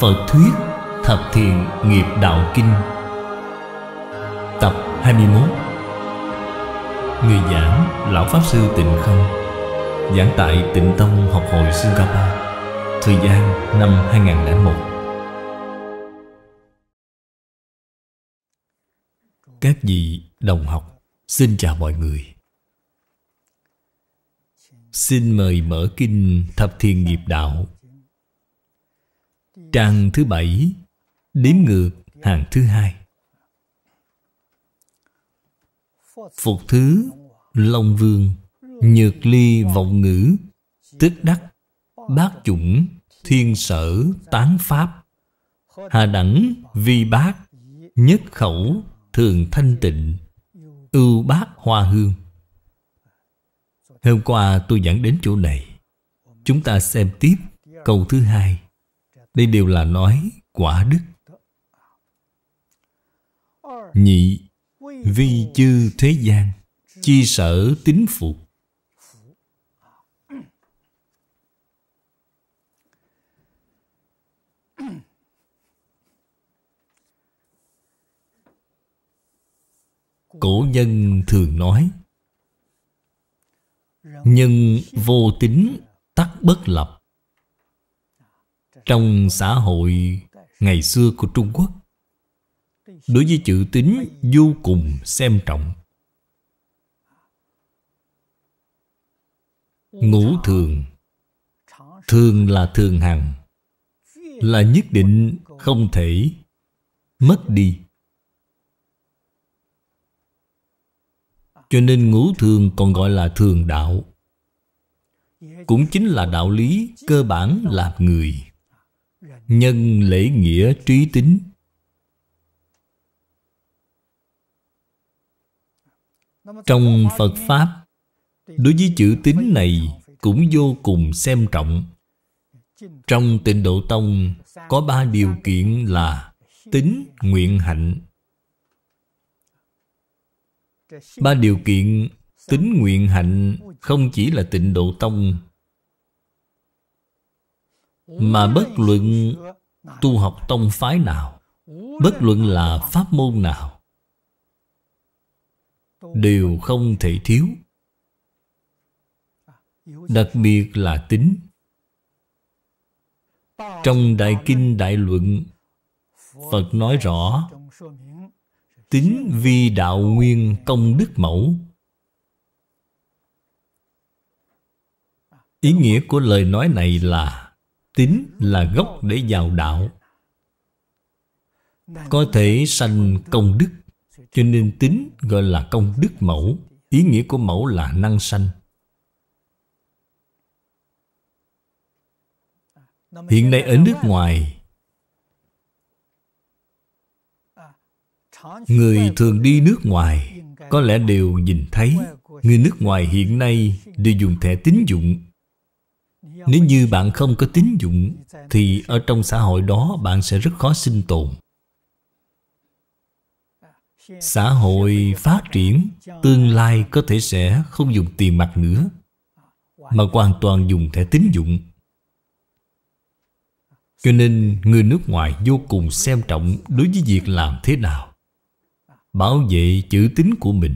Phật Thuyết Thập Thiện Nghiệp Đạo Kinh Tập 21 Người giảng Lão Pháp Sư Tịnh Không Giảng tại Tịnh Tông Học hội Singapore Thời gian năm 2001 Các vị đồng học Xin chào mọi người Xin mời mở kinh Thập Thiền Nghiệp Đạo Trang thứ bảy Đếm ngược hàng thứ hai Phục thứ Long Vương Nhược ly vọng ngữ Tức đắc Bác chủng Thiên sở tán pháp Hà đẳng vi bác Nhất khẩu thường thanh tịnh Ưu bác hoa hương Hôm qua tôi giảng đến chỗ này Chúng ta xem tiếp câu thứ hai đây đều là nói quả đức. Nhị, vi chư thế gian, chi sở tín phục. Cổ nhân thường nói Nhân vô tính tắc bất lập trong xã hội ngày xưa của Trung Quốc đối với chữ tín vô cùng xem trọng ngũ thường thường là thường hằng là nhất định không thể mất đi cho nên ngũ thường còn gọi là thường đạo cũng chính là đạo lý cơ bản làm người nhân lễ nghĩa trí tính trong phật pháp đối với chữ tính này cũng vô cùng xem trọng trong tịnh độ tông có ba điều kiện là tính nguyện hạnh ba điều kiện tính nguyện hạnh không chỉ là tịnh độ tông mà bất luận tu học tông phái nào Bất luận là pháp môn nào Đều không thể thiếu Đặc biệt là tính Trong Đại Kinh Đại Luận Phật nói rõ Tính vi đạo nguyên công đức mẫu Ý nghĩa của lời nói này là Tín là gốc để vào đạo Có thể sanh công đức Cho nên tín gọi là công đức mẫu Ý nghĩa của mẫu là năng sanh Hiện nay ở nước ngoài Người thường đi nước ngoài Có lẽ đều nhìn thấy Người nước ngoài hiện nay đều dùng thẻ tín dụng nếu như bạn không có tín dụng Thì ở trong xã hội đó bạn sẽ rất khó sinh tồn Xã hội phát triển Tương lai có thể sẽ không dùng tiền mặt nữa Mà hoàn toàn dùng thẻ tín dụng Cho nên người nước ngoài vô cùng xem trọng Đối với việc làm thế nào Bảo vệ chữ tín của mình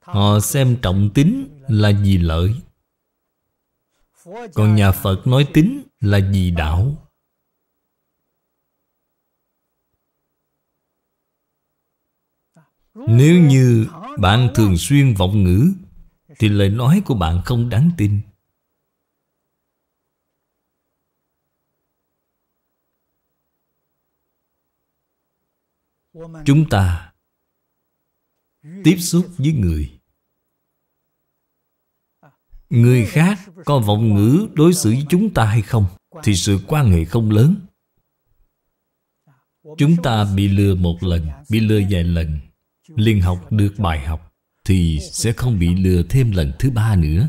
Họ xem trọng tính là vì lợi Còn nhà Phật nói tín là vì đạo Nếu như bạn thường xuyên vọng ngữ Thì lời nói của bạn không đáng tin Chúng ta tiếp xúc với người Người khác có vọng ngữ đối xử với chúng ta hay không Thì sự quan hệ không lớn Chúng ta bị lừa một lần Bị lừa vài lần liền học được bài học Thì sẽ không bị lừa thêm lần thứ ba nữa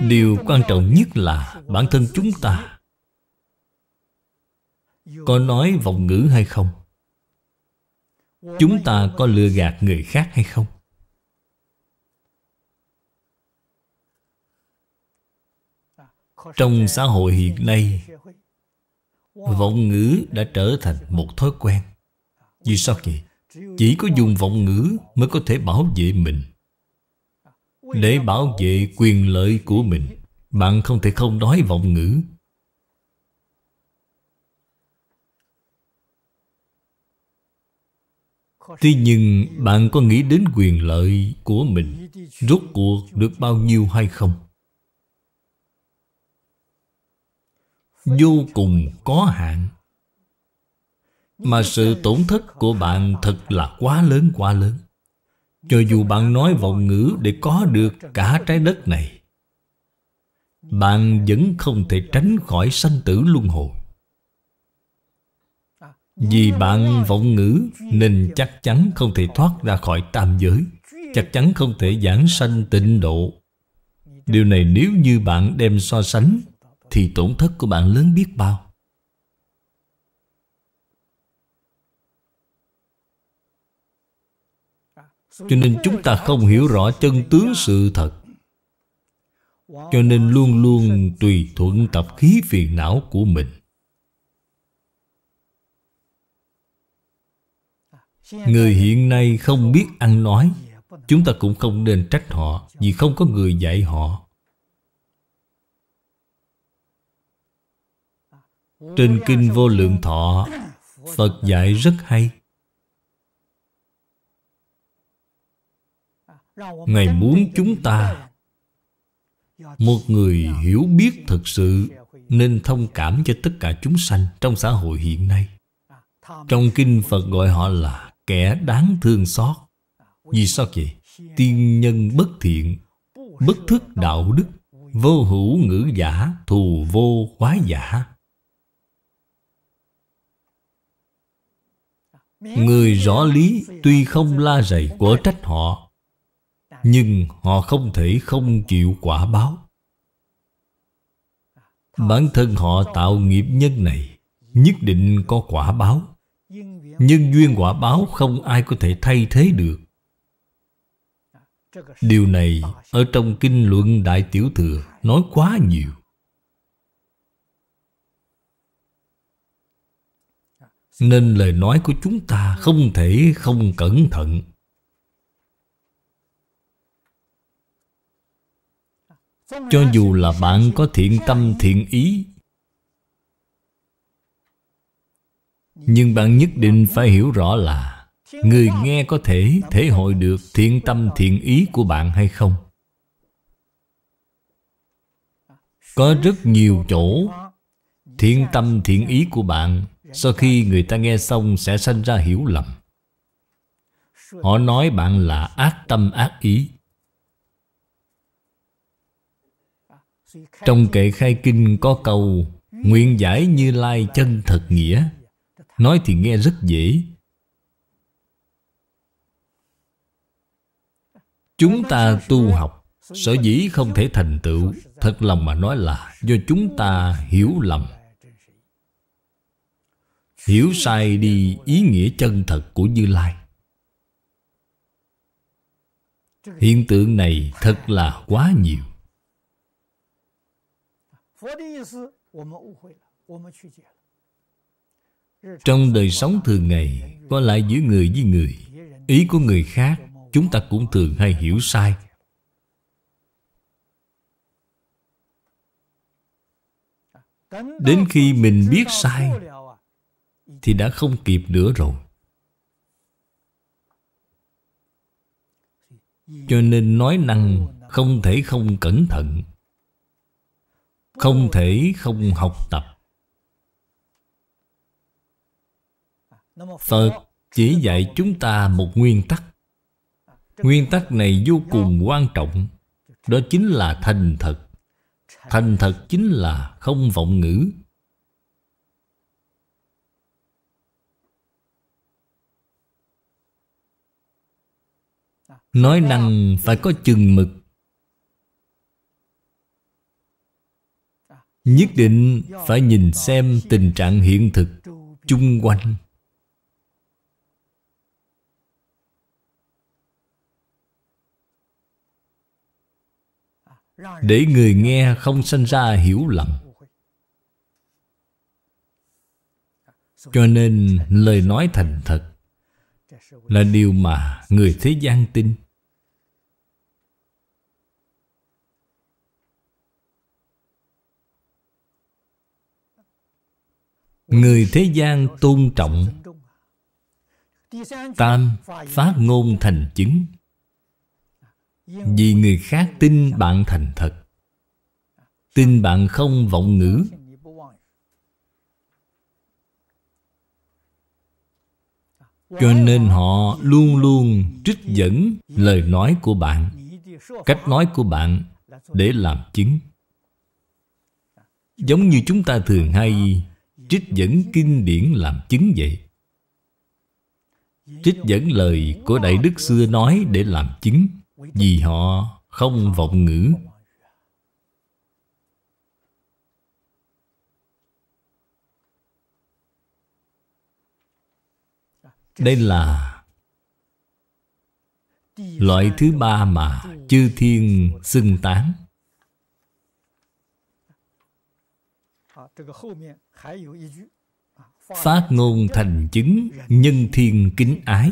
Điều quan trọng nhất là bản thân chúng ta Có nói vọng ngữ hay không Chúng ta có lừa gạt người khác hay không? Trong xã hội hiện nay Vọng ngữ đã trở thành một thói quen Vì sao vậy? Chỉ có dùng vọng ngữ mới có thể bảo vệ mình Để bảo vệ quyền lợi của mình Bạn không thể không nói vọng ngữ Thế nhưng bạn có nghĩ đến quyền lợi của mình Rốt cuộc được bao nhiêu hay không? Vô cùng có hạn Mà sự tổn thất của bạn thật là quá lớn quá lớn Cho dù bạn nói vọng ngữ để có được cả trái đất này Bạn vẫn không thể tránh khỏi sanh tử luân hồi vì bạn vọng ngữ Nên chắc chắn không thể thoát ra khỏi tam giới Chắc chắn không thể giảng sanh tịnh độ Điều này nếu như bạn đem so sánh Thì tổn thất của bạn lớn biết bao Cho nên chúng ta không hiểu rõ chân tướng sự thật Cho nên luôn luôn tùy thuận tập khí phiền não của mình Người hiện nay không biết ăn nói Chúng ta cũng không nên trách họ Vì không có người dạy họ Trên Kinh Vô Lượng Thọ Phật dạy rất hay Ngài muốn chúng ta Một người hiểu biết thực sự Nên thông cảm cho tất cả chúng sanh Trong xã hội hiện nay Trong Kinh Phật gọi họ là kẻ đáng thương xót vì sao vậy tiên nhân bất thiện bất thức đạo đức vô hữu ngữ giả thù vô hóa giả người rõ lý tuy không la rầy của trách họ nhưng họ không thể không chịu quả báo bản thân họ tạo nghiệp nhân này nhất định có quả báo Nhân duyên quả báo không ai có thể thay thế được Điều này ở trong kinh luận Đại Tiểu Thừa nói quá nhiều Nên lời nói của chúng ta không thể không cẩn thận Cho dù là bạn có thiện tâm thiện ý nhưng bạn nhất định phải hiểu rõ là người nghe có thể thể hội được thiện tâm thiện ý của bạn hay không có rất nhiều chỗ thiện tâm thiện ý của bạn sau khi người ta nghe xong sẽ sanh ra hiểu lầm họ nói bạn là ác tâm ác ý trong kệ khai kinh có câu nguyện giải như lai chân thật nghĩa Nói thì nghe rất dễ Chúng ta tu học Sở dĩ không thể thành tựu Thật lòng mà nói là Do chúng ta hiểu lầm Hiểu sai đi ý nghĩa chân thật của Như Lai Hiện tượng này thật là quá nhiều trong đời sống thường ngày Có lại giữa người với người Ý của người khác Chúng ta cũng thường hay hiểu sai Đến khi mình biết sai Thì đã không kịp nữa rồi Cho nên nói năng không thể không cẩn thận Không thể không học tập phật chỉ dạy chúng ta một nguyên tắc nguyên tắc này vô cùng quan trọng đó chính là thành thật thành thật chính là không vọng ngữ nói năng à? phải có chừng mực nhất định phải nhìn xem tình trạng hiện thực chung quanh để người nghe không sinh ra hiểu lầm cho nên lời nói thành thật là điều mà người thế gian tin người thế gian tôn trọng tam phát ngôn thành chứng vì người khác tin bạn thành thật tin bạn không vọng ngữ cho nên họ luôn luôn trích dẫn lời nói của bạn cách nói của bạn để làm chứng giống như chúng ta thường hay trích dẫn kinh điển làm chứng vậy trích dẫn lời của đại đức xưa nói để làm chứng vì họ không vọng ngữ đây là loại thứ ba mà chư thiên xưng tán phát ngôn thành chứng nhân thiên kính ái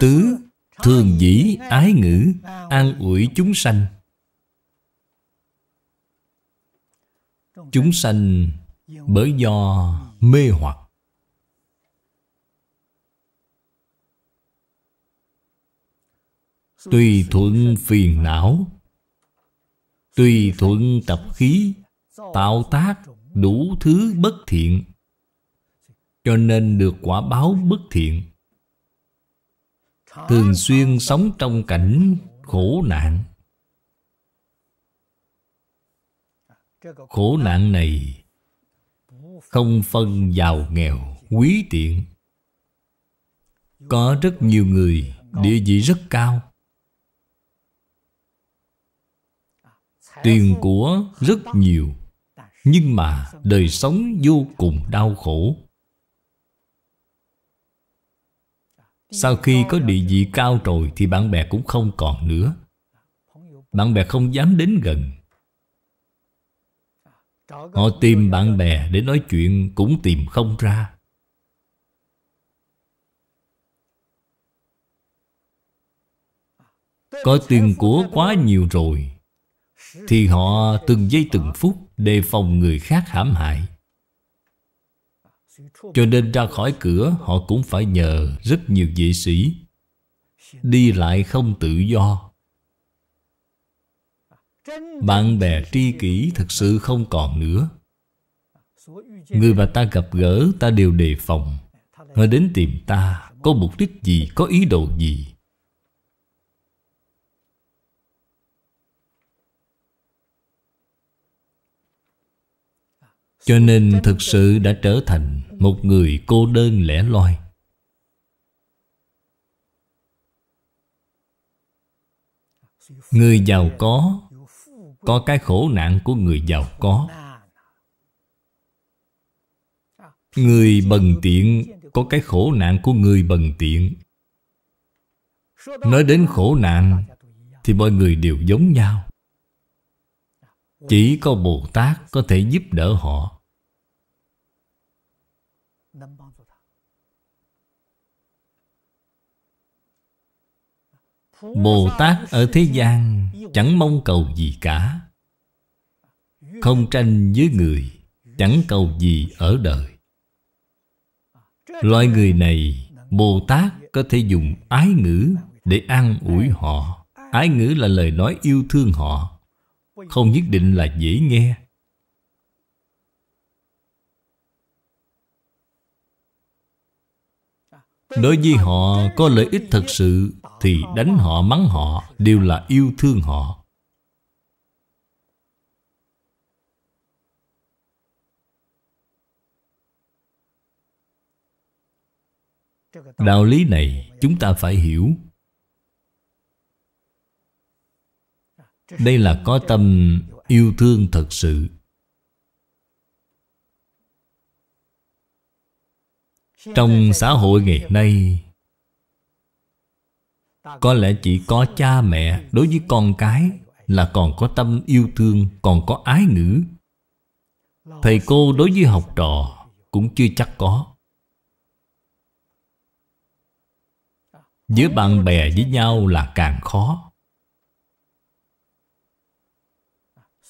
Tứ thường dĩ ái ngữ An ủi chúng sanh Chúng sanh bởi do mê hoặc Tùy thuận phiền não Tùy thuận tập khí Tạo tác đủ thứ bất thiện Cho nên được quả báo bất thiện thường xuyên sống trong cảnh khổ nạn khổ nạn này không phân giàu nghèo quý tiện có rất nhiều người địa vị rất cao tiền của rất nhiều nhưng mà đời sống vô cùng đau khổ Sau khi có địa vị cao rồi Thì bạn bè cũng không còn nữa Bạn bè không dám đến gần Họ tìm bạn bè để nói chuyện Cũng tìm không ra Có tiền của quá nhiều rồi Thì họ từng giây từng phút Đề phòng người khác hãm hại cho nên ra khỏi cửa họ cũng phải nhờ rất nhiều vệ sĩ Đi lại không tự do Bạn bè tri kỷ thật sự không còn nữa Người mà ta gặp gỡ ta đều đề phòng Họ đến tìm ta có mục đích gì, có ý đồ gì Cho nên thực sự đã trở thành một người cô đơn lẻ loi Người giàu có Có cái khổ nạn của người giàu có Người bần tiện Có cái khổ nạn của người bần tiện Nói đến khổ nạn Thì mọi người đều giống nhau Chỉ có Bồ Tát có thể giúp đỡ họ Bồ Tát ở thế gian chẳng mong cầu gì cả Không tranh với người Chẳng cầu gì ở đời Loại người này Bồ Tát có thể dùng ái ngữ Để an ủi họ Ái ngữ là lời nói yêu thương họ Không nhất định là dễ nghe Đối với họ có lợi ích thật sự Thì đánh họ, mắng họ Đều là yêu thương họ Đạo lý này chúng ta phải hiểu Đây là có tâm yêu thương thật sự Trong xã hội ngày nay Có lẽ chỉ có cha mẹ đối với con cái Là còn có tâm yêu thương, còn có ái ngữ Thầy cô đối với học trò cũng chưa chắc có Giữa bạn bè với nhau là càng khó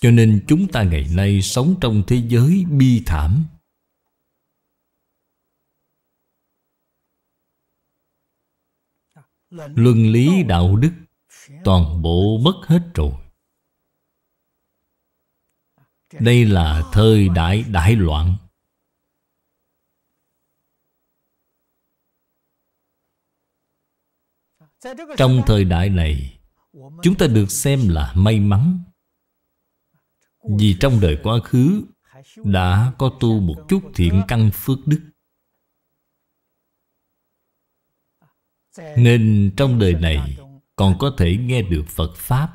Cho nên chúng ta ngày nay sống trong thế giới bi thảm luân lý đạo đức toàn bộ mất hết rồi đây là thời đại đại loạn trong thời đại này chúng ta được xem là may mắn vì trong đời quá khứ đã có tu một chút thiện căn phước đức Nên trong đời này còn có thể nghe được Phật Pháp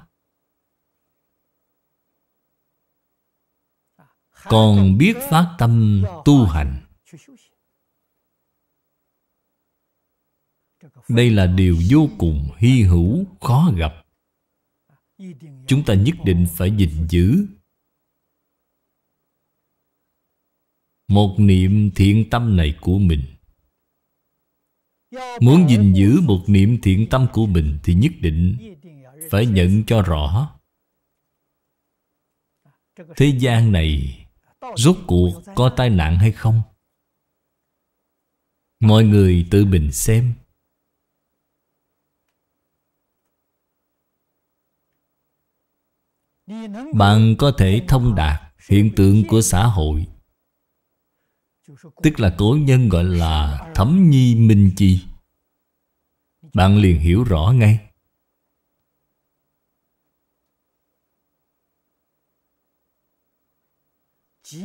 Còn biết phát tâm tu hành Đây là điều vô cùng hy hữu, khó gặp Chúng ta nhất định phải gìn giữ Một niệm thiện tâm này của mình Muốn gìn giữ một niệm thiện tâm của mình Thì nhất định phải nhận cho rõ Thế gian này Rốt cuộc có tai nạn hay không? Mọi người tự mình xem Bạn có thể thông đạt hiện tượng của xã hội Tức là cố nhân gọi là thấm nhi minh chi bạn liền hiểu rõ ngay.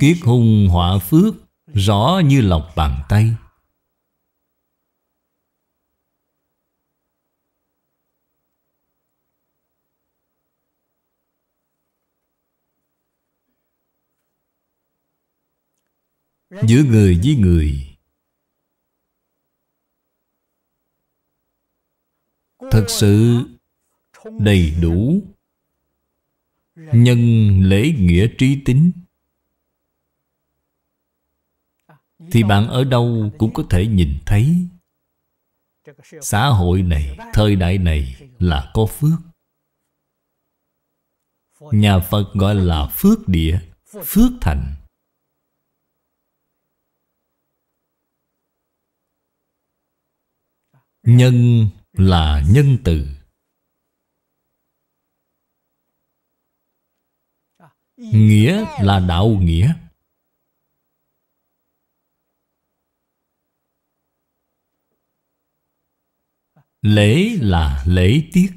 Kiết hung họa phước rõ như lọc bàn tay. Giữa người với người thật sự đầy đủ nhân lễ nghĩa trí tính thì bạn ở đâu cũng có thể nhìn thấy xã hội này thời đại này là có phước nhà phật gọi là phước địa phước thành nhân là nhân từ nghĩa là đạo nghĩa lễ là lễ tiết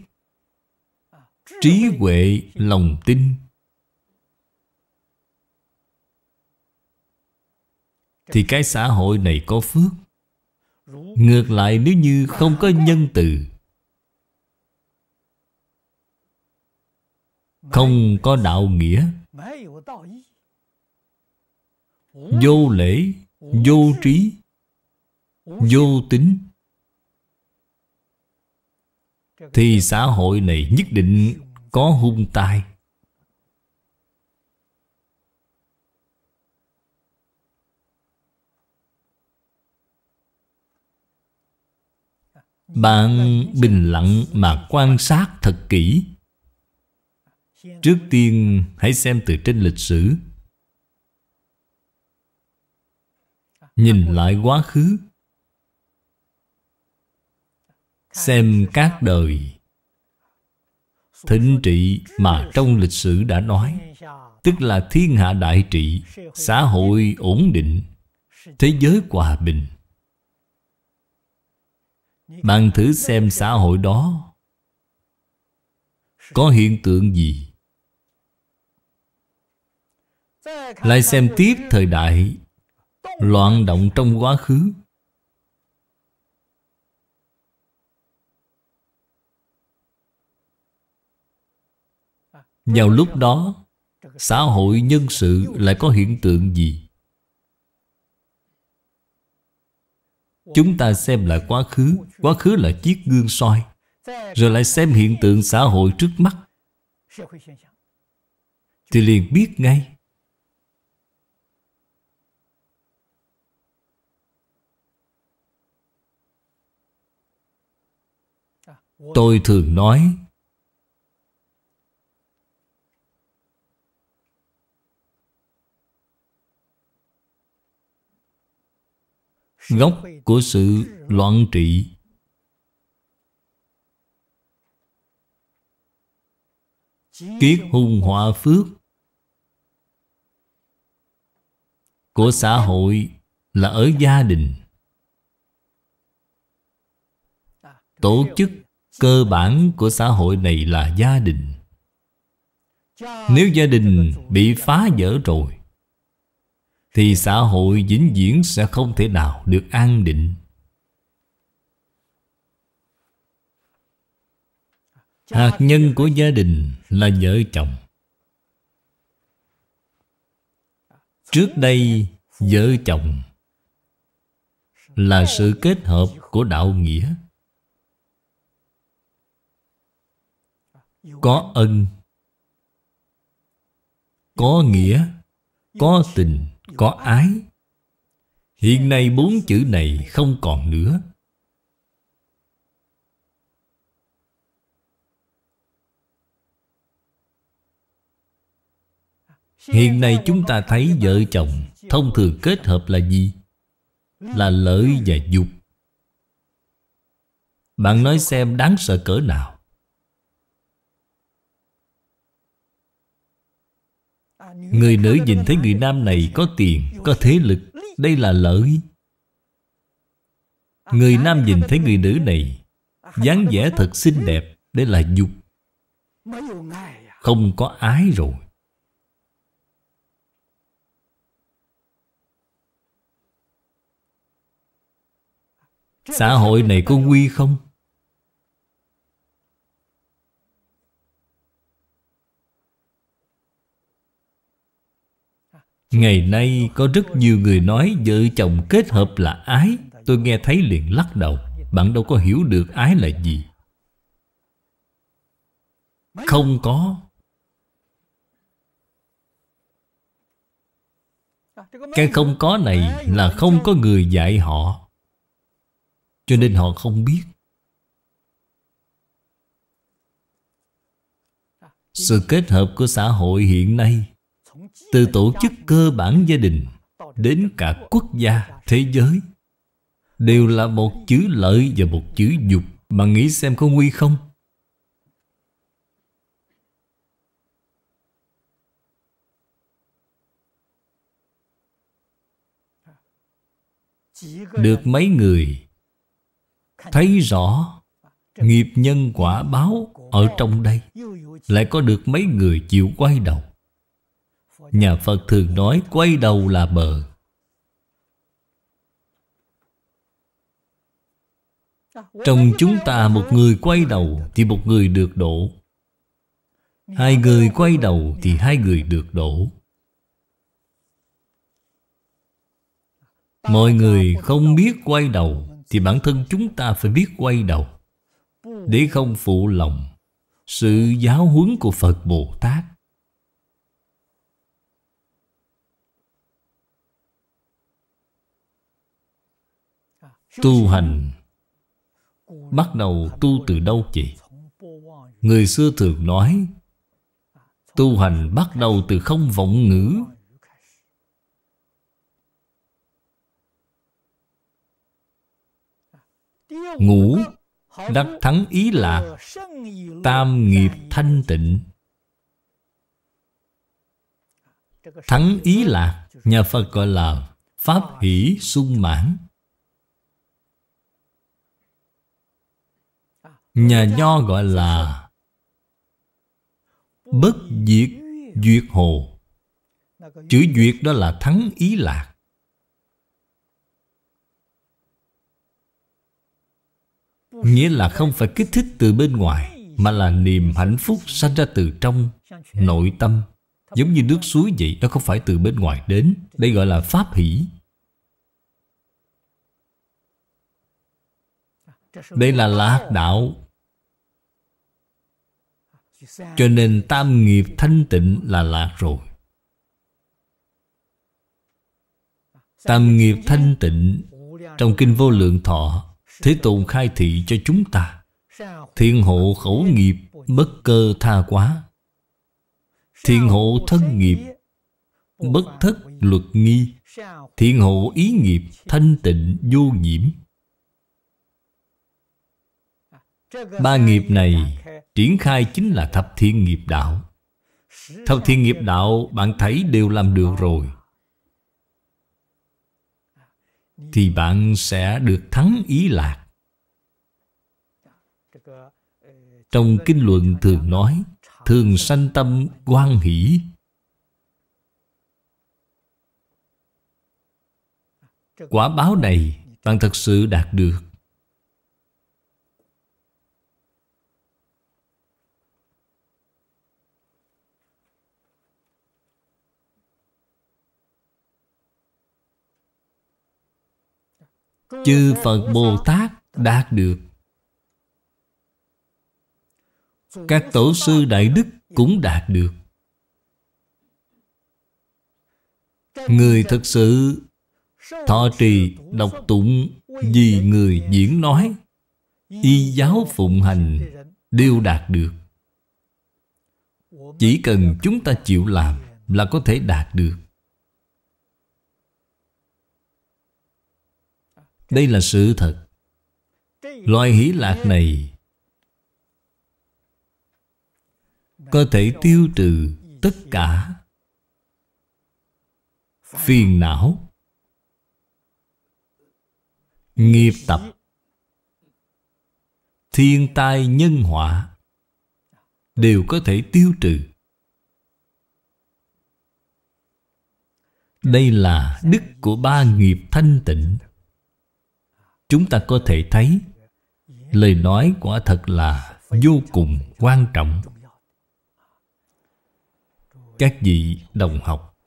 trí huệ lòng tin thì cái xã hội này có phước Ngược lại nếu như không có nhân từ Không có đạo nghĩa Vô lễ Vô trí Vô tính Thì xã hội này nhất định có hung tai Bạn bình lặng mà quan sát thật kỹ Trước tiên hãy xem từ trên lịch sử Nhìn lại quá khứ Xem các đời Thịnh trị mà trong lịch sử đã nói Tức là thiên hạ đại trị Xã hội ổn định Thế giới hòa bình bạn thử xem xã hội đó có hiện tượng gì lại xem tiếp thời đại loạn động trong quá khứ vào lúc đó xã hội nhân sự lại có hiện tượng gì Chúng ta xem lại quá khứ Quá khứ là chiếc gương soi Rồi lại xem hiện tượng xã hội trước mắt Thì liền biết ngay Tôi thường nói gốc của sự loạn trị kiết hung họa phước của xã hội là ở gia đình tổ chức cơ bản của xã hội này là gia đình nếu gia đình bị phá vỡ rồi thì xã hội vĩnh viễn sẽ không thể nào được an định hạt nhân của gia đình là vợ chồng trước đây vợ chồng là sự kết hợp của đạo nghĩa có ân có nghĩa có tình có ái hiện nay bốn chữ này không còn nữa hiện nay chúng ta thấy vợ chồng thông thường kết hợp là gì là lợi và dục bạn nói xem đáng sợ cỡ nào Người nữ nhìn thấy người nam này có tiền, có thế lực Đây là lợi Người nam nhìn thấy người nữ này dáng vẻ thật xinh đẹp Đây là dục Không có ái rồi Xã hội này có nguy không? Ngày nay có rất nhiều người nói vợ chồng kết hợp là ái Tôi nghe thấy liền lắc đầu Bạn đâu có hiểu được ái là gì Không có Cái không có này là không có người dạy họ Cho nên họ không biết Sự kết hợp của xã hội hiện nay từ tổ chức cơ bản gia đình Đến cả quốc gia, thế giới Đều là một chữ lợi và một chữ dục Mà nghĩ xem có nguy không? Được mấy người Thấy rõ Nghiệp nhân quả báo Ở trong đây Lại có được mấy người chịu quay đầu Nhà Phật thường nói quay đầu là bờ Trong chúng ta một người quay đầu Thì một người được độ Hai người quay đầu Thì hai người được độ Mọi người không biết quay đầu Thì bản thân chúng ta phải biết quay đầu Để không phụ lòng Sự giáo huấn của Phật Bồ Tát Tu hành Bắt đầu tu từ đâu vậy? Người xưa thường nói Tu hành bắt đầu từ không vọng ngữ Ngủ Đắc thắng ý lạc Tam nghiệp thanh tịnh Thắng ý lạc Nhà Phật gọi là Pháp hỷ sung mãn Nhà Nho gọi là Bất diệt duyệt hồ Chữ duyệt đó là thắng ý lạc Nghĩa là không phải kích thích từ bên ngoài Mà là niềm hạnh phúc sanh ra từ trong Nội tâm Giống như nước suối vậy Nó không phải từ bên ngoài đến Đây gọi là pháp hỷ Đây là lạc đạo cho nên tam nghiệp thanh tịnh là lạc rồi Tam nghiệp thanh tịnh Trong Kinh Vô Lượng Thọ Thế Tôn khai thị cho chúng ta Thiên hộ khẩu nghiệp Bất cơ tha quá Thiên hộ thân nghiệp Bất thất luật nghi Thiên hộ ý nghiệp Thanh tịnh vô nhiễm Ba nghiệp này Triển khai chính là thập thiên nghiệp đạo Thập thiên nghiệp đạo bạn thấy đều làm được rồi Thì bạn sẽ được thắng ý lạc Trong kinh luận thường nói Thường sanh tâm quan hỷ Quả báo này bạn thật sự đạt được chư Phật Bồ Tát đạt được các tổ sư đại đức cũng đạt được người thực sự thọ trì đọc tụng vì người diễn nói y giáo phụng hành đều đạt được chỉ cần chúng ta chịu làm là có thể đạt được Đây là sự thật loài hỷ lạc này Có thể tiêu trừ tất cả Phiền não Nghiệp tập Thiên tai nhân họa Đều có thể tiêu trừ Đây là đức của ba nghiệp thanh tịnh chúng ta có thể thấy lời nói quả thật là vô cùng quan trọng các vị đồng học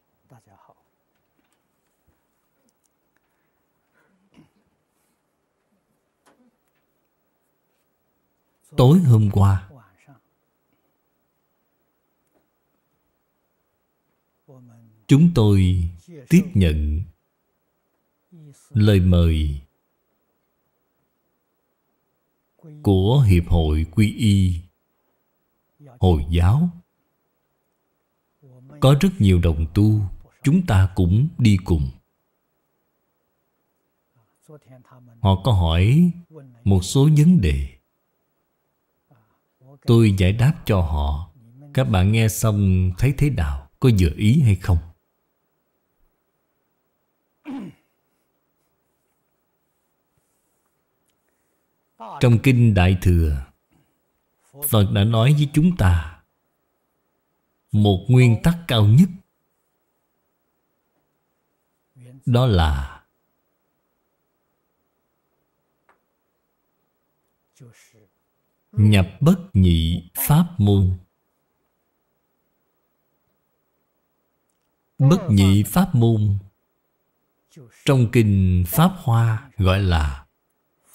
tối hôm qua chúng tôi tiếp nhận lời mời của hiệp hội quy y hồi giáo có rất nhiều đồng tu chúng ta cũng đi cùng họ có hỏi một số vấn đề tôi giải đáp cho họ các bạn nghe xong thấy thế nào có vừa ý hay không Trong Kinh Đại Thừa Phật đã nói với chúng ta Một nguyên tắc cao nhất Đó là Nhập bất nhị pháp môn Bất nhị pháp môn Trong kinh Pháp Hoa gọi là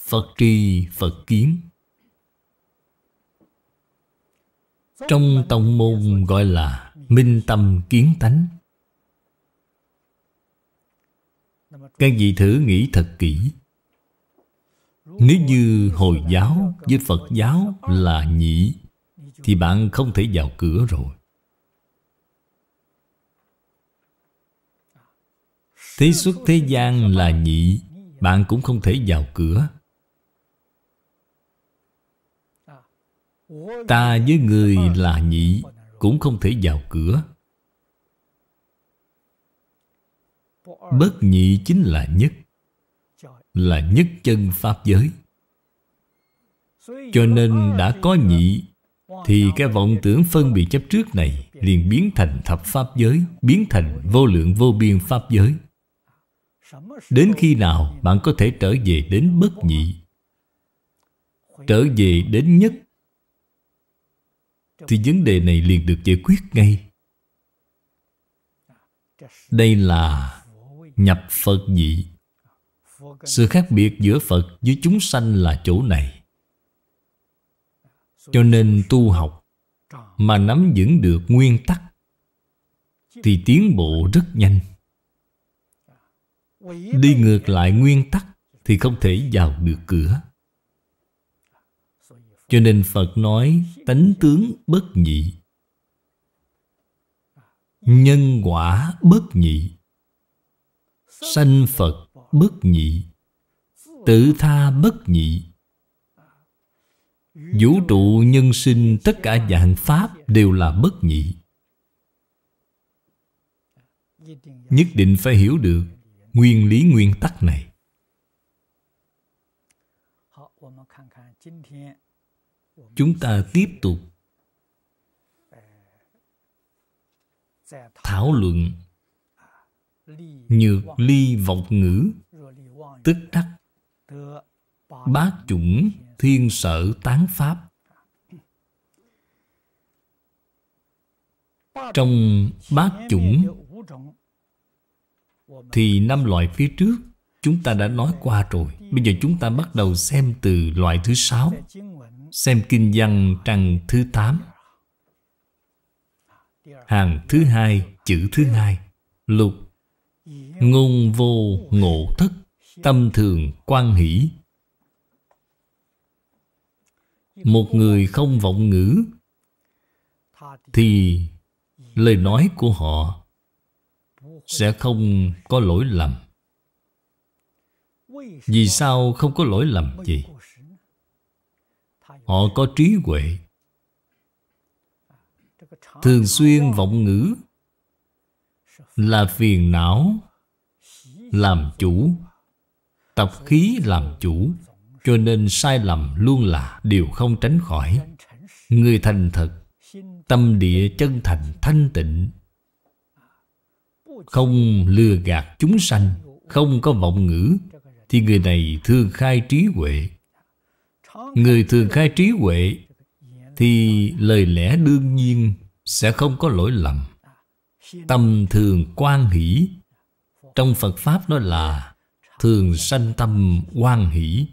Phật tri, Phật kiến Trong tông môn gọi là Minh tâm kiến tánh Các vị thử nghĩ thật kỹ Nếu như Hồi giáo với Phật giáo là nhị Thì bạn không thể vào cửa rồi Thế xuất thế gian là nhị Bạn cũng không thể vào cửa Ta với người là nhị Cũng không thể vào cửa Bất nhị chính là nhất Là nhất chân Pháp giới Cho nên đã có nhị Thì cái vọng tưởng phân biệt chấp trước này Liền biến thành thập Pháp giới Biến thành vô lượng vô biên Pháp giới Đến khi nào bạn có thể trở về đến bất nhị Trở về đến nhất thì vấn đề này liền được giải quyết ngay đây là nhập phật dị sự khác biệt giữa phật với chúng sanh là chỗ này cho nên tu học mà nắm vững được nguyên tắc thì tiến bộ rất nhanh đi ngược lại nguyên tắc thì không thể vào được cửa cho nên Phật nói tánh tướng bất nhị Nhân quả bất nhị Sanh Phật bất nhị Tự tha bất nhị Vũ trụ nhân sinh tất cả dạng Pháp đều là bất nhị Nhất định phải hiểu được Nguyên lý nguyên tắc này chúng ta tiếp tục thảo luận nhược ly vọng ngữ tức đắc bát chủng thiên sở tán pháp trong bát chủng thì năm loại phía trước chúng ta đã nói qua rồi bây giờ chúng ta bắt đầu xem từ loại thứ sáu Xem kinh văn trang thứ 8 Hàng thứ hai, chữ thứ hai Lục Ngôn vô ngộ thất Tâm thường quan hỷ Một người không vọng ngữ Thì lời nói của họ Sẽ không có lỗi lầm Vì sao không có lỗi lầm gì Họ có trí huệ Thường xuyên vọng ngữ Là phiền não Làm chủ Tập khí làm chủ Cho nên sai lầm luôn là điều không tránh khỏi Người thành thật Tâm địa chân thành thanh tịnh Không lừa gạt chúng sanh Không có vọng ngữ Thì người này thường khai trí huệ Người thường khai trí huệ Thì lời lẽ đương nhiên Sẽ không có lỗi lầm Tâm thường quan hỷ Trong Phật Pháp nó là Thường sanh tâm quan hỷ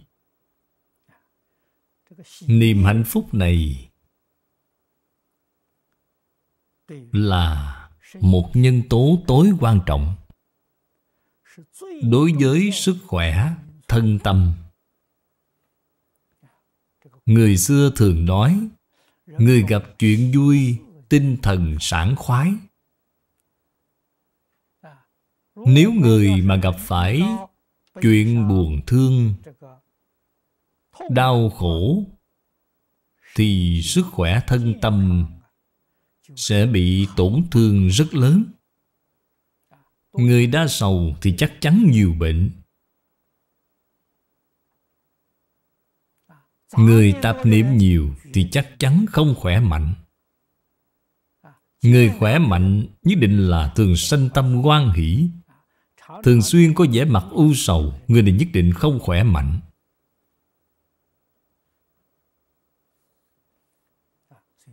Niềm hạnh phúc này Là một nhân tố tối quan trọng Đối với sức khỏe, thân tâm Người xưa thường nói Người gặp chuyện vui Tinh thần sảng khoái Nếu người mà gặp phải Chuyện buồn thương Đau khổ Thì sức khỏe thân tâm Sẽ bị tổn thương rất lớn Người đa sầu thì chắc chắn nhiều bệnh Người tạp niệm nhiều thì chắc chắn không khỏe mạnh Người khỏe mạnh nhất định là thường sanh tâm quan hỷ Thường xuyên có vẻ mặt u sầu Người này nhất định không khỏe mạnh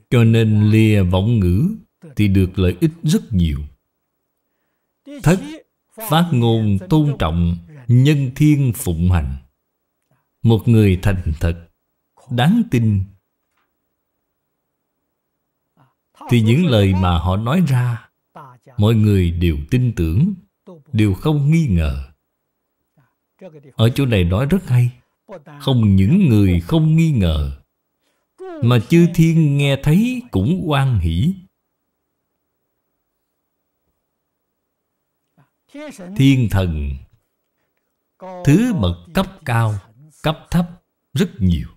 Cho nên lìa vọng ngữ Thì được lợi ích rất nhiều Thất Phát ngôn tôn trọng Nhân thiên phụng hành Một người thành thật đáng tin thì những lời mà họ nói ra mọi người đều tin tưởng đều không nghi ngờ ở chỗ này nói rất hay không những người không nghi ngờ mà chư thiên nghe thấy cũng oan hỷ thiên thần thứ bậc cấp cao cấp thấp rất nhiều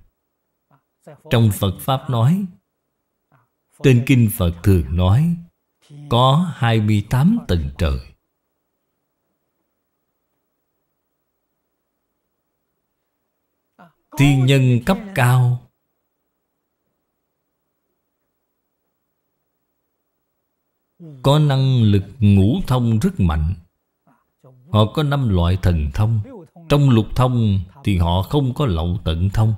trong Phật Pháp nói Trên Kinh Phật thường nói Có 28 tầng trời Thiên nhân cấp cao Có năng lực ngũ thông rất mạnh Họ có năm loại thần thông Trong lục thông thì họ không có lậu tận thông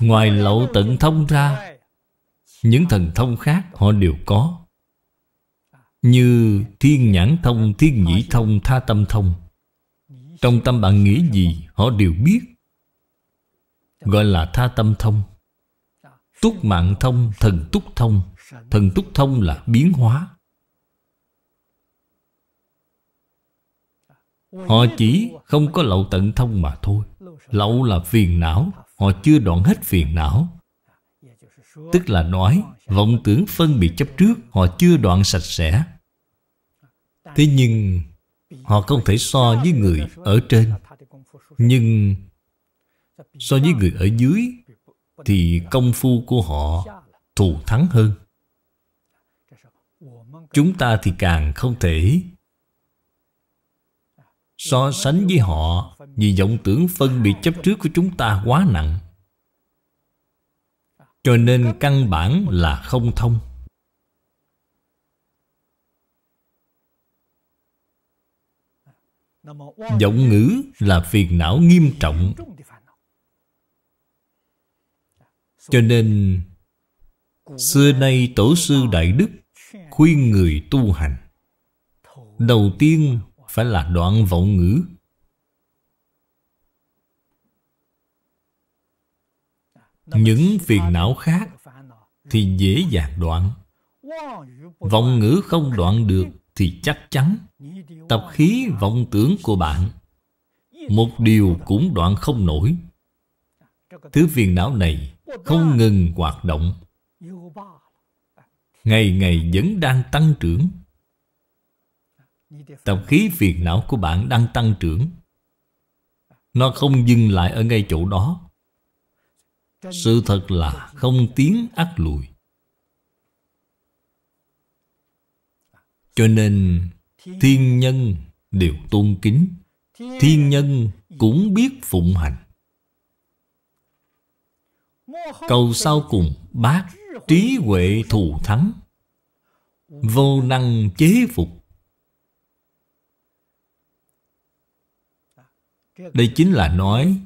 Ngoài lậu tận thông ra Những thần thông khác họ đều có Như thiên nhãn thông, thiên nhĩ thông, tha tâm thông Trong tâm bạn nghĩ gì họ đều biết Gọi là tha tâm thông Túc mạng thông, thần túc thông Thần túc thông là biến hóa Họ chỉ không có lậu tận thông mà thôi Lậu là phiền não họ chưa đoạn hết phiền não tức là nói vọng tưởng phân biệt chấp trước họ chưa đoạn sạch sẽ thế nhưng họ không thể so với người ở trên nhưng so với người ở dưới thì công phu của họ thù thắng hơn chúng ta thì càng không thể so sánh với họ vì vọng tưởng phân biệt chấp trước của chúng ta quá nặng Cho nên căn bản là không thông vọng ngữ là phiền não nghiêm trọng Cho nên Xưa nay Tổ sư Đại Đức khuyên người tu hành Đầu tiên phải là đoạn vọng ngữ những phiền não khác thì dễ dàng đoạn vọng ngữ không đoạn được thì chắc chắn tập khí vọng tưởng của bạn một điều cũng đoạn không nổi thứ phiền não này không ngừng hoạt động ngày ngày vẫn đang tăng trưởng tập khí phiền não của bạn đang tăng trưởng nó không dừng lại ở ngay chỗ đó sự thật là không tiến ác lùi Cho nên thiên nhân đều tôn kính Thiên nhân cũng biết phụng hành Cầu sau cùng bác trí huệ thù thắng Vô năng chế phục dạ, Đây chính là nói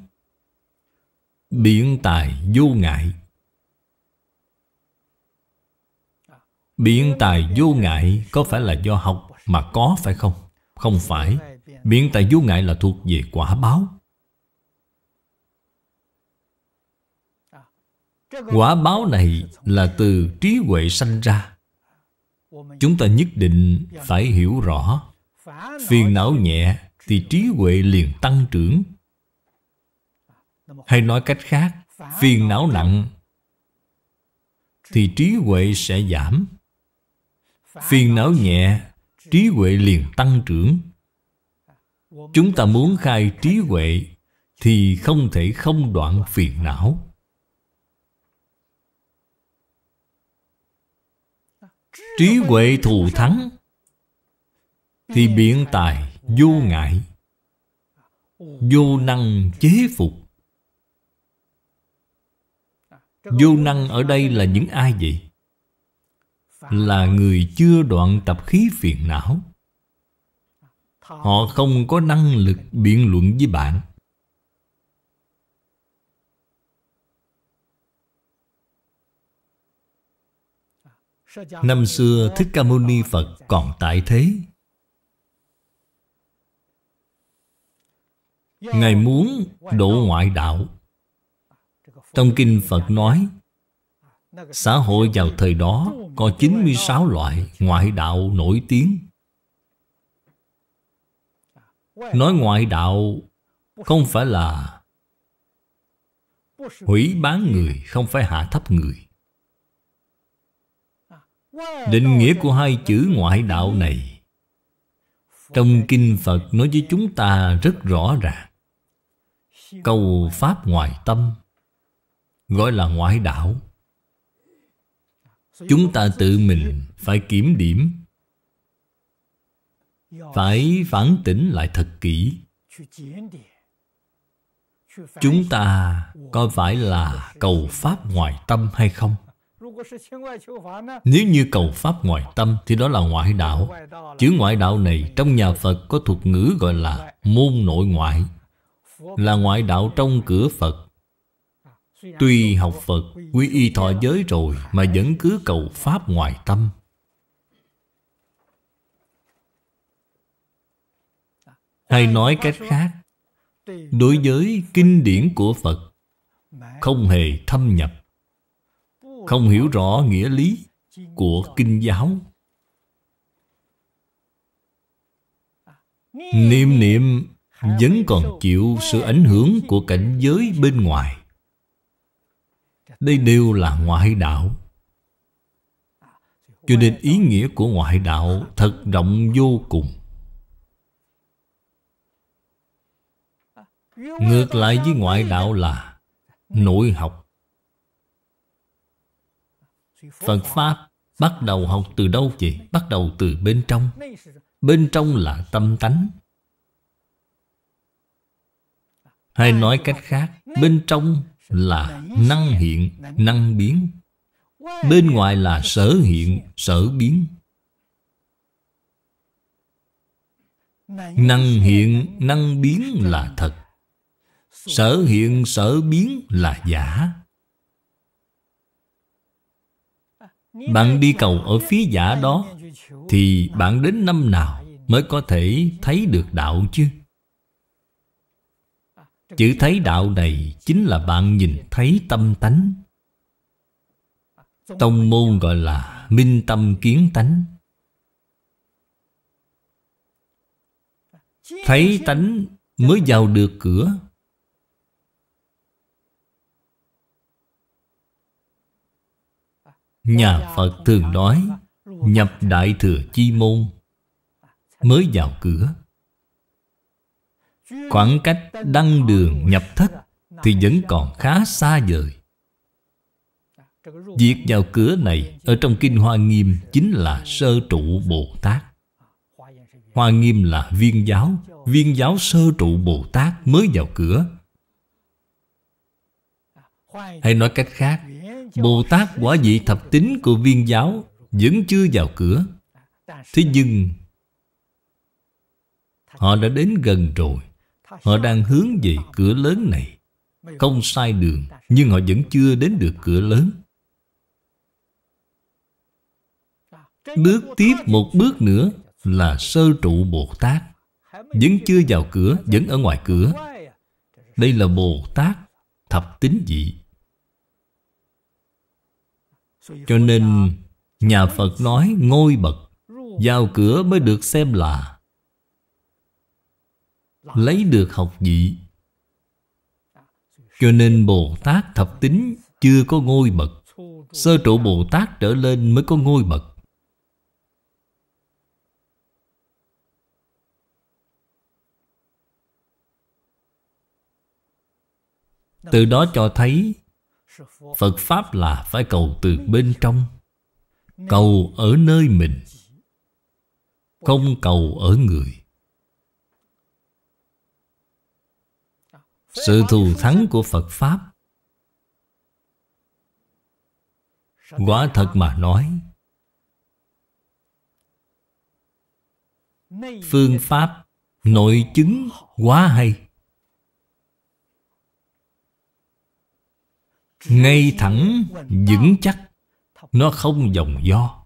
biện tài vô ngại biện tài vô ngại có phải là do học mà có phải không không phải biện tài vô ngại là thuộc về quả báo quả báo này là từ trí huệ sanh ra chúng ta nhất định phải hiểu rõ phiền não nhẹ thì trí huệ liền tăng trưởng hay nói cách khác phiền não nặng thì trí huệ sẽ giảm phiền não nhẹ trí huệ liền tăng trưởng chúng ta muốn khai trí huệ thì không thể không đoạn phiền não trí huệ thù thắng thì biện tài vô ngại vô năng chế phục Vô năng ở đây là những ai vậy? Là người chưa đoạn tập khí phiền não Họ không có năng lực biện luận với bạn Năm xưa Thích Ca Mâu Ni Phật còn tại thế Ngài muốn độ ngoại đạo trong Kinh Phật nói Xã hội vào thời đó có 96 loại ngoại đạo nổi tiếng Nói ngoại đạo không phải là Hủy bán người không phải hạ thấp người Định nghĩa của hai chữ ngoại đạo này Trong Kinh Phật nói với chúng ta rất rõ ràng Cầu Pháp ngoại tâm gọi là ngoại đạo chúng ta tự mình phải kiểm điểm phải phản tỉnh lại thật kỹ chúng ta có phải là cầu pháp ngoại tâm hay không nếu như cầu pháp ngoại tâm thì đó là ngoại đạo chữ ngoại đạo này trong nhà phật có thuật ngữ gọi là môn nội ngoại là ngoại đạo trong cửa phật Tuy học Phật Quy y thọ giới rồi Mà vẫn cứ cầu Pháp ngoài tâm Hay nói cách khác Đối với kinh điển của Phật Không hề thâm nhập Không hiểu rõ nghĩa lý Của kinh giáo Niệm niệm vẫn còn chịu sự ảnh hưởng của cảnh giới bên ngoài đây đều là ngoại đạo Cho nên ý nghĩa của ngoại đạo thật rộng vô cùng Ngược lại với ngoại đạo là nội học Phật Pháp bắt đầu học từ đâu vậy? Bắt đầu từ bên trong Bên trong là tâm tánh Hay nói cách khác Bên trong là năng hiện, năng biến Bên ngoài là sở hiện, sở biến Năng hiện, năng biến là thật Sở hiện, sở biến là giả Bạn đi cầu ở phía giả đó Thì bạn đến năm nào mới có thể thấy được đạo chứ Chữ thấy đạo này chính là bạn nhìn thấy tâm tánh Tông môn gọi là minh tâm kiến tánh Thấy tánh mới vào được cửa Nhà Phật thường nói Nhập Đại Thừa Chi Môn Mới vào cửa Khoảng cách đăng đường nhập thất Thì vẫn còn khá xa vời Việc vào cửa này Ở trong Kinh Hoa Nghiêm Chính là sơ trụ Bồ Tát Hoa Nghiêm là viên giáo Viên giáo sơ trụ Bồ Tát mới vào cửa Hay nói cách khác Bồ Tát quả vị thập tính của viên giáo Vẫn chưa vào cửa Thế nhưng Họ đã đến gần rồi Họ đang hướng về cửa lớn này Không sai đường Nhưng họ vẫn chưa đến được cửa lớn Bước tiếp một bước nữa Là sơ trụ Bồ Tát Vẫn chưa vào cửa Vẫn ở ngoài cửa Đây là Bồ Tát Thập tín dị Cho nên Nhà Phật nói ngôi bậc Vào cửa mới được xem là lấy được học vị cho nên bồ tát thập tính chưa có ngôi bậc sơ trụ bồ tát trở lên mới có ngôi bậc từ đó cho thấy phật pháp là phải cầu từ bên trong cầu ở nơi mình không cầu ở người Sự thù thắng của Phật Pháp Quả thật mà nói Phương pháp nội chứng quá hay Ngay thẳng, vững chắc Nó không dòng do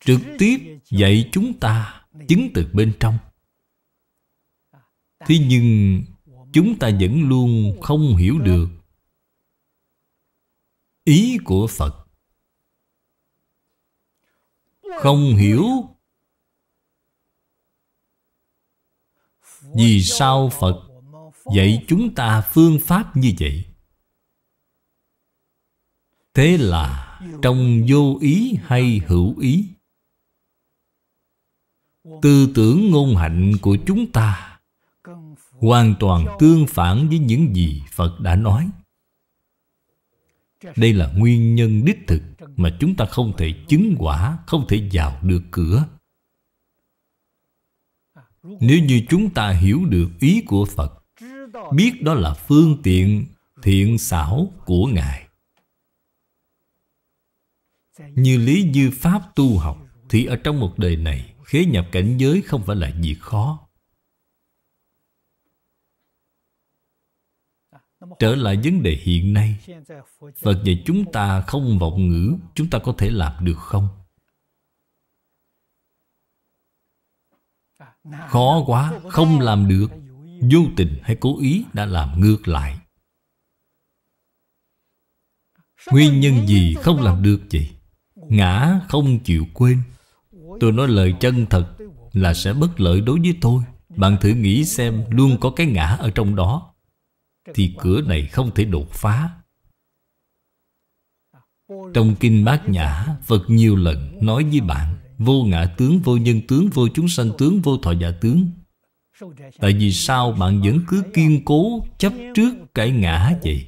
Trực tiếp dạy chúng ta Chứng từ bên trong thế nhưng chúng ta vẫn luôn không hiểu được ý của phật không hiểu vì sao phật dạy chúng ta phương pháp như vậy thế là trong vô ý hay hữu ý tư tưởng ngôn hạnh của chúng ta Hoàn toàn tương phản với những gì Phật đã nói Đây là nguyên nhân đích thực Mà chúng ta không thể chứng quả Không thể vào được cửa Nếu như chúng ta hiểu được ý của Phật Biết đó là phương tiện thiện xảo của Ngài Như lý như pháp tu học Thì ở trong một đời này Khế nhập cảnh giới không phải là việc khó Trở lại vấn đề hiện nay Phật dạy chúng ta không vọng ngữ Chúng ta có thể làm được không? Khó quá, không làm được Vô tình hay cố ý đã làm ngược lại Nguyên nhân gì không làm được vậy? Ngã không chịu quên Tôi nói lời chân thật là sẽ bất lợi đối với tôi Bạn thử nghĩ xem luôn có cái ngã ở trong đó thì cửa này không thể đột phá trong kinh bát nhã phật nhiều lần nói với bạn vô ngã tướng vô nhân tướng vô chúng sanh tướng vô thọ giả tướng tại vì sao bạn vẫn cứ kiên cố chấp trước cái ngã vậy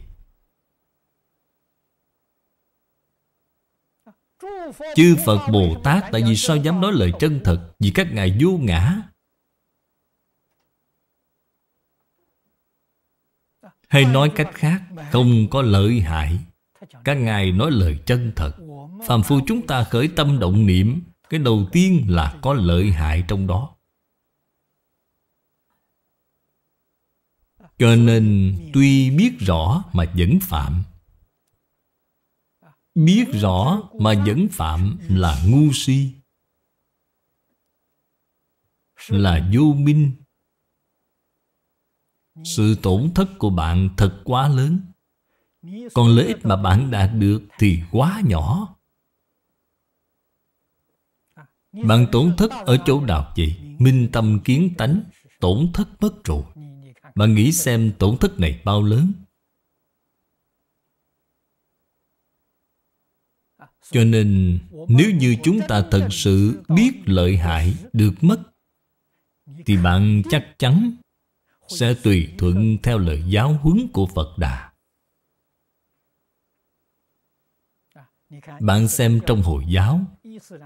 chư phật bồ tát tại vì sao dám nói lời chân thật vì các ngài vô ngã Hay nói cách khác Không có lợi hại Các ngài nói lời chân thật Phạm phu chúng ta khởi tâm động niệm Cái đầu tiên là có lợi hại trong đó Cho nên tuy biết rõ mà vẫn phạm Biết rõ mà vẫn phạm là ngu si Là vô minh sự tổn thất của bạn thật quá lớn còn lợi ích mà bạn đạt được thì quá nhỏ bạn tổn thất ở chỗ nào vậy minh tâm kiến tánh tổn thất mất rồi bạn nghĩ xem tổn thất này bao lớn cho nên nếu như chúng ta thật sự biết lợi hại được mất thì bạn chắc chắn sẽ tùy thuận theo lời giáo huấn của Phật Đà. Bạn xem trong Hồi giáo,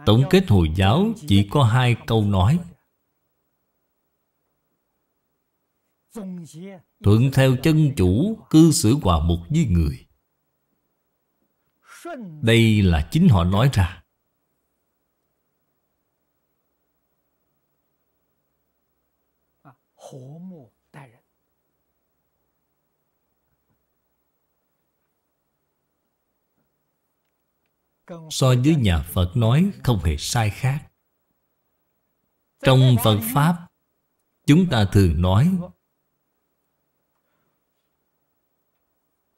tổng kết Hồi giáo chỉ có hai câu nói. Thuận theo chân chủ, cư xử hòa mục với người. Đây là chính họ nói ra. so với nhà Phật nói không hề sai khác. Trong Phật Pháp, chúng ta thường nói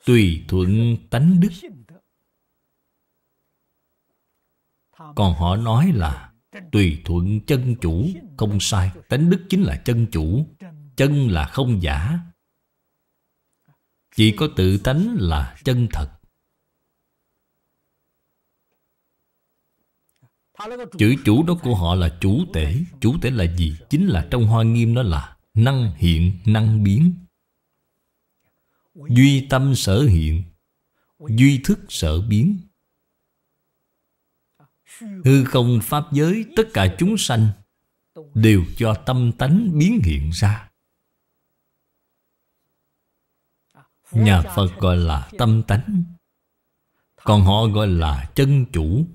Tùy thuận tánh đức Còn họ nói là Tùy thuận chân chủ Không sai Tánh đức chính là chân chủ Chân là không giả Chỉ có tự tánh là chân thật Chữ chủ đó của họ là chủ tể Chủ tể là gì? Chính là trong hoa nghiêm nó là Năng hiện, năng biến Duy tâm sở hiện Duy thức sở biến Hư không pháp giới Tất cả chúng sanh Đều cho tâm tánh biến hiện ra Nhà Phật gọi là tâm tánh Còn họ gọi là chân chủ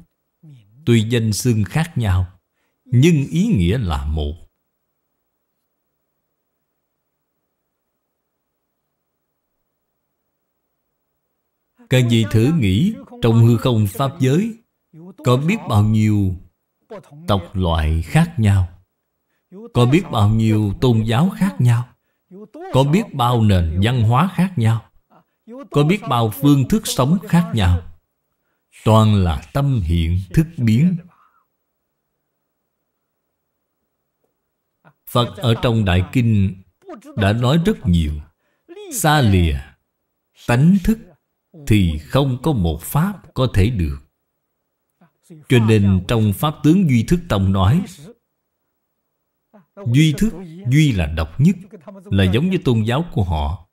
Tuy danh xưng khác nhau Nhưng ý nghĩa là một Các gì thử nghĩ Trong hư không Pháp giới Có biết bao nhiêu Tộc loại khác nhau Có biết bao nhiêu tôn giáo khác nhau Có biết bao nền văn hóa khác nhau Có biết bao phương thức sống khác nhau toàn là tâm hiện thức biến phật ở trong đại kinh đã nói rất nhiều xa lìa tánh thức thì không có một pháp có thể được cho nên trong pháp tướng duy thức tông nói duy thức duy là độc nhất là giống như tôn giáo của họ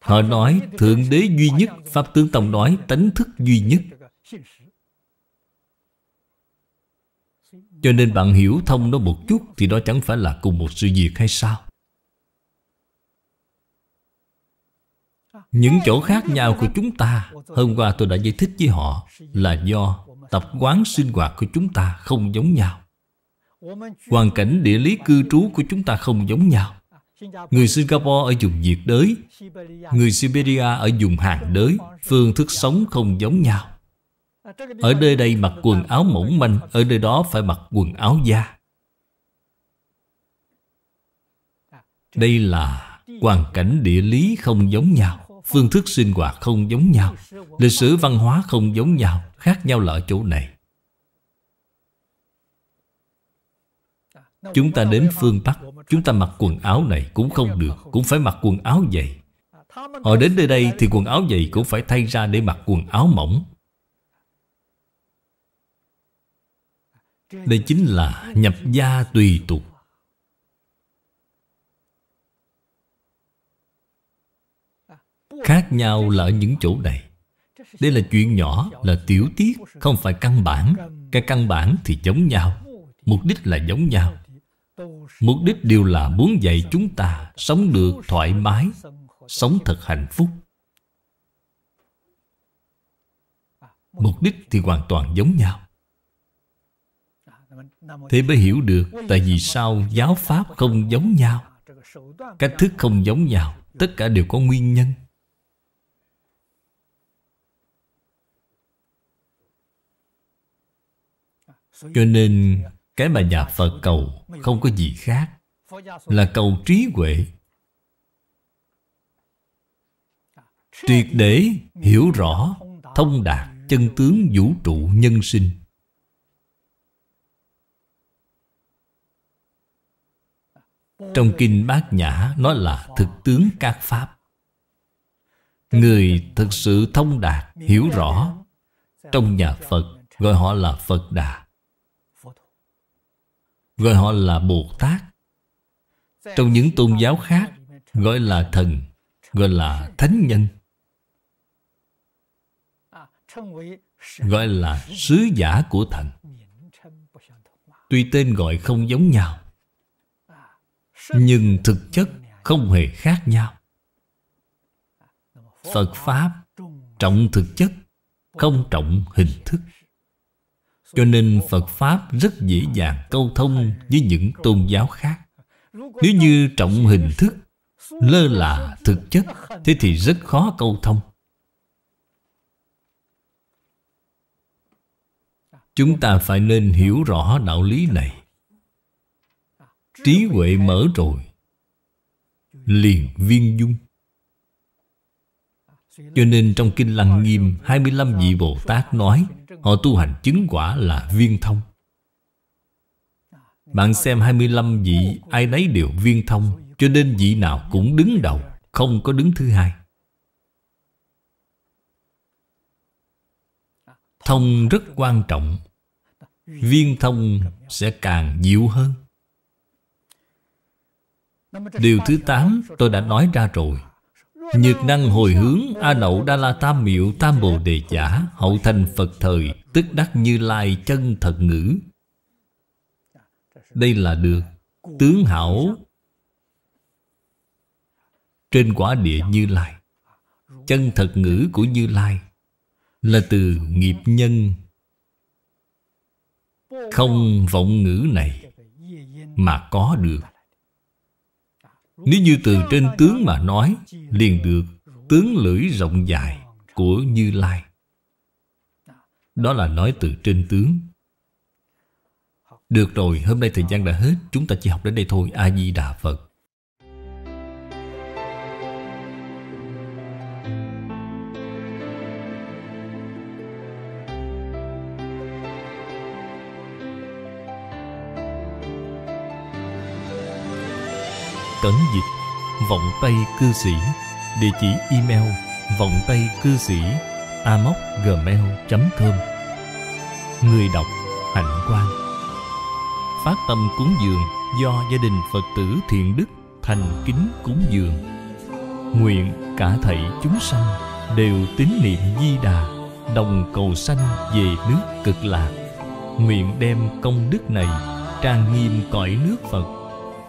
Họ nói Thượng Đế duy nhất Pháp Tướng Tông nói tánh thức duy nhất Cho nên bạn hiểu thông nó một chút Thì đó chẳng phải là cùng một sự việc hay sao Những chỗ khác nhau của chúng ta Hôm qua tôi đã giải thích với họ Là do tập quán sinh hoạt của chúng ta không giống nhau Hoàn cảnh địa lý cư trú của chúng ta không giống nhau Người Singapore ở vùng nhiệt đới Người Siberia ở vùng hàng đới Phương thức sống không giống nhau Ở nơi đây mặc quần áo mỏng manh Ở nơi đó phải mặc quần áo da Đây là hoàn cảnh địa lý không giống nhau Phương thức sinh hoạt không giống nhau Lịch sử văn hóa không giống nhau Khác nhau là ở chỗ này Chúng ta đến phương Bắc Chúng ta mặc quần áo này cũng không được Cũng phải mặc quần áo dày Họ đến nơi đây thì quần áo dày cũng phải thay ra để mặc quần áo mỏng Đây chính là nhập gia tùy tục Khác nhau là ở những chỗ này Đây là chuyện nhỏ, là tiểu tiết Không phải căn bản Cái căn bản thì giống nhau Mục đích là giống nhau mục đích đều là muốn dạy chúng ta sống được thoải mái sống thật hạnh phúc mục đích thì hoàn toàn giống nhau thế mới hiểu được tại vì sao giáo pháp không giống nhau cách thức không giống nhau tất cả đều có nguyên nhân cho nên cái mà nhà Phật cầu không có gì khác Là cầu trí huệ tuyệt để hiểu rõ Thông đạt chân tướng vũ trụ nhân sinh Trong Kinh Bát Nhã nói là thực tướng các Pháp Người thực sự thông đạt Hiểu rõ Trong nhà Phật Gọi họ là Phật Đà gọi họ là Bồ Tát. Trong những tôn giáo khác gọi là thần, gọi là thánh nhân, gọi là sứ giả của thần. Tuy tên gọi không giống nhau, nhưng thực chất không hề khác nhau. Phật Pháp trọng thực chất, không trọng hình thức. Cho nên Phật Pháp rất dễ dàng câu thông với những tôn giáo khác Nếu như trọng hình thức, lơ là thực chất Thế thì rất khó câu thông Chúng ta phải nên hiểu rõ đạo lý này Trí huệ mở rồi Liền viên dung Cho nên trong Kinh Lăng Nghiêm 25 vị Bồ Tát nói Họ tu hành chứng quả là viên thông Bạn xem 25 vị ai nấy đều viên thông Cho nên vị nào cũng đứng đầu Không có đứng thứ hai Thông rất quan trọng Viên thông sẽ càng dịu hơn Điều thứ 8 tôi đã nói ra rồi Nhược năng hồi hướng A Nậu Đa La Tam Miệu Tam Bồ Đề Giả Hậu thành Phật thời Tức đắc như lai chân thật ngữ Đây là được Tướng hảo Trên quả địa như lai Chân thật ngữ của như lai Là từ nghiệp nhân Không vọng ngữ này Mà có được nếu như từ trên tướng mà nói Liền được tướng lưỡi rộng dài của Như Lai Đó là nói từ trên tướng Được rồi, hôm nay thời gian đã hết Chúng ta chỉ học đến đây thôi A-di-đà Phật Tấn Dịch Vọng tay Cư Sĩ Địa chỉ email vọng tay cư sĩ amoc.gmail.com Người đọc Hạnh quan. Phát tâm cúng dường do gia đình Phật tử thiện đức thành kính cúng dường Nguyện cả thảy chúng sanh đều tín niệm di đà Đồng cầu sanh về nước cực lạc Nguyện đem công đức này trang nghiêm cõi nước Phật